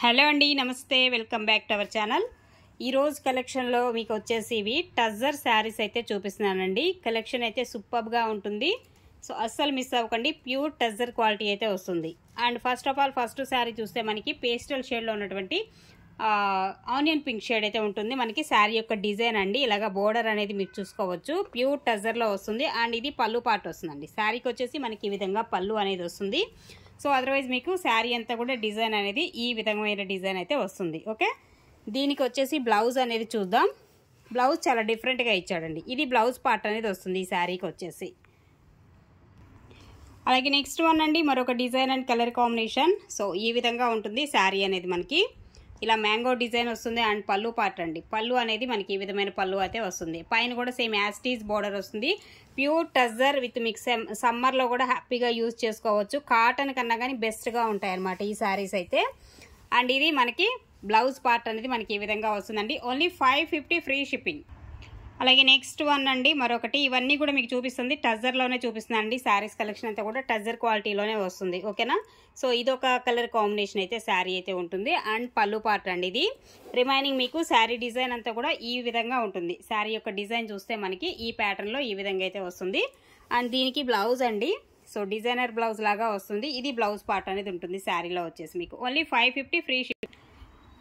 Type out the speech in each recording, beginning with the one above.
hello అండి నమస్తే welcome back to our channel ఈరోజు కలెక్షన్లో మీకు వచ్చేసి ఇవి టజర్ శారీస్ అయితే చూపిస్తున్నానండి కలెక్షన్ అయితే సూపర్గా ఉంటుంది సో అస్సలు మిస్ అవ్వకండి ప్యూర్ టజర్ క్వాలిటీ అయితే వస్తుంది and first of all first sari చూస్తే మనకి పేస్టల్ షేడ్లో ఉన్నటువంటి ఆనియన్ పింక్ షేడ్ అయితే ఉంటుంది మనకి శారీ యొక్క డిజైన్ అండి ఇలాగ బోర్డర్ అనేది మీరు చూసుకోవచ్చు ప్యూర్ టజర్లో వస్తుంది అండ్ ఇది పళ్ళు పార్ట్ వస్తుందండి శారీకి వచ్చేసి మనకి ఈ విధంగా పళ్ళు అనేది వస్తుంది సో అదర్వైజ్ మీకు శారీ అంతా కూడా డిజైన్ అనేది ఈ విధమైన డిజైన్ అయితే వస్తుంది ఓకే దీనికి వచ్చేసి బ్లౌజ్ అనేది చూద్దాం బ్లౌజ్ చాలా డిఫరెంట్గా ఇచ్చాడండి ఇది బ్లౌజ్ పార్ట్ అనేది వస్తుంది ఈ శారీకి వచ్చేసి అలాగే నెక్స్ట్ వన్ అండి మరొక design and colour combination so ఈ విధంగా ఉంటుంది శారీ అనేది మనకి ఇలా మ్యాంగో డిజైన్ వస్తుంది అండ్ పళ్ళు పార్ట్ అండి పళ్ళు అనేది మనకి ఈ విధమైన పళ్ళు అయితే వస్తుంది పైన కూడా సేమ్ యాస్టీస్ బోర్డర్ వస్తుంది ప్యూర్ టజర్ విత్ మిక్స్ సమ్మర్లో కూడా హ్యాపీగా యూజ్ చేసుకోవచ్చు కాటన్ కన్నా కానీ బెస్ట్గా ఉంటాయన్నమాట ఈ శారీస్ అయితే అండ్ ఇది మనకి బ్లౌజ్ పార్ట్ అనేది మనకి ఈ విధంగా వస్తుందండి only five fifty free shipping అలాగే నెక్స్ట్ వన్ అండి మరొకటి ఇవన్నీ కూడా మీకు చూపిస్తుంది టజర్లోనే చూపిస్తుంది అండి శారీస్ కలెక్షన్ అంతా కూడా టజర్ క్వాలిటీలోనే వస్తుంది ఓకేనా సో ఇది ఒక కలర్ కాంబినేషన్ అయితే శారీ అయితే ఉంటుంది అండ్ పళ్ళు పార్ట్ అండి ఇది రిమైనింగ్ మీకు శారీ డిజైన్ అంతా కూడా ఈ విధంగా ఉంటుంది శారీ యొక్క డిజైన్ చూస్తే మనకి ఈ ప్యాటర్న్లో ఈ విధంగా అయితే వస్తుంది అండ్ దీనికి బ్లౌజ్ అండి సో డిజైనర్ బ్లౌజ్ లాగా వస్తుంది ఇది బ్లౌజ్ పార్ట్ అనేది ఉంటుంది శారీలో వచ్చేసి మీకు ఓన్లీ ఫైవ్ ఫిఫ్టీ ఫ్రీ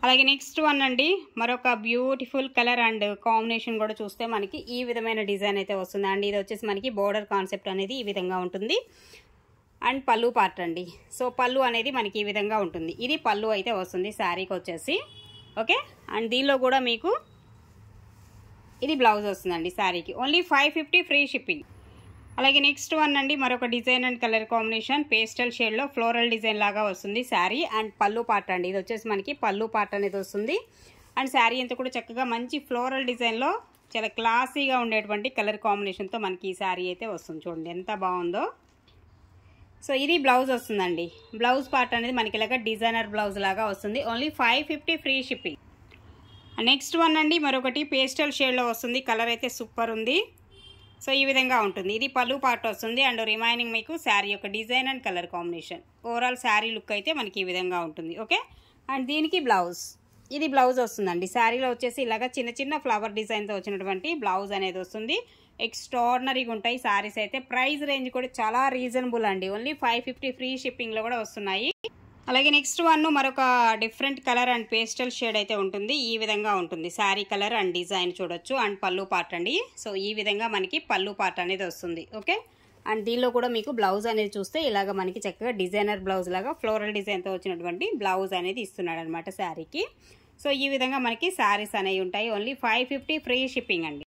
అలాగే నెక్స్ట్ వన్ అండి మరొక బ్యూటిఫుల్ కలర్ అండ్ కాంబినేషన్ కూడా చూస్తే మనకి ఈ విధమైన డిజైన్ అయితే వస్తుంది అండి ఇది వచ్చేసి మనకి బోర్డర్ కాన్సెప్ట్ అనేది ఈ విధంగా ఉంటుంది అండ్ పళ్ళు పార్ట్ అండి సో పళ్ళు అనేది మనకి ఈ విధంగా ఉంటుంది ఇది పళ్ళు అయితే వస్తుంది శారీకి వచ్చేసి ఓకే అండ్ దీనిలో కూడా మీకు ఇది బ్లౌజ్ వస్తుందండి శారీకి only five fifty free shipping అలాగే నెక్స్ట్ వన్ అండి మరొక design and colour combination pastel షేడ్లో ఫ్లోరల్ డిజైన్ లాగా వస్తుంది శారీ అండ్ పళ్ళు పాట అండి ఇది వచ్చేసి మనకి పళ్ళు పాట అనేది వస్తుంది అండ్ శారీ అంతా కూడా చక్కగా మంచి ఫ్లోరల్ డిజైన్లో చాలా క్లాసీగా ఉండేటువంటి కలర్ కాంబినేషన్తో మనకి ఈ శారీ అయితే వస్తుంది చూడండి ఎంత బాగుందో సో ఇది బ్లౌజ్ వస్తుందండి బ్లౌజ్ పార్ట్ అనేది మనకి ఇలాగ డిజైనర్ బ్లౌజ్ లాగా వస్తుంది only five fifty free shipping next one అండి మరొకటి పేస్టల్ షేడ్లో వస్తుంది కలర్ అయితే సూపర్ ఉంది సో ఈ విధంగా ఉంటుంది ఇది పలు పార్ట్ వస్తుంది అండ్ రిమైనింగ్ మీకు శారీ యొక్క design and colour combination overall sari look అయితే మనకి ఈ విధంగా ఉంటుంది ఓకే అండ్ దీనికి బ్లౌజ్ ఇది బ్లౌజ్ వస్తుందండి శారీలో వచ్చేసి ఇలాగ చిన్న చిన్న ఫ్లవర్ డిజైన్తో వచ్చినటువంటి బ్లౌజ్ అనేది వస్తుంది ఎక్స్ట్రాడినరీగా ఉంటాయి శారీస్ అయితే ప్రైస్ రేంజ్ కూడా చాలా రీజనబుల్ అండి ఓన్లీ ఫైవ్ ఫిఫ్టీ ఫ్రీ షిప్పింగ్లో కూడా వస్తున్నాయి అలాగే నెక్స్ట్ వన్ మరొక different colour and pastel shade అయితే ఉంటుంది ఈ విధంగా ఉంటుంది శారీ కలర్ అండ్ డిజైన్ చూడొచ్చు అండ్ పళ్ళు పార్ట్ అండి సో ఈ విధంగా మనకి పళ్ళు పార్ట్ అనేది వస్తుంది ఓకే అండ్ దీనిలో కూడా మీకు బ్లౌజ్ అనేది చూస్తే ఇలాగ మనకి చక్కగా డిజైనర్ బ్లౌజ్ లాగా ఫ్లోరల్ డిజైన్తో వచ్చినటువంటి బ్లౌజ్ అనేది ఇస్తున్నాడు అనమాట శారీకి సో ఈ విధంగా మనకి శారీస్ అనేవి ఉంటాయి only five fifty free shipping అండి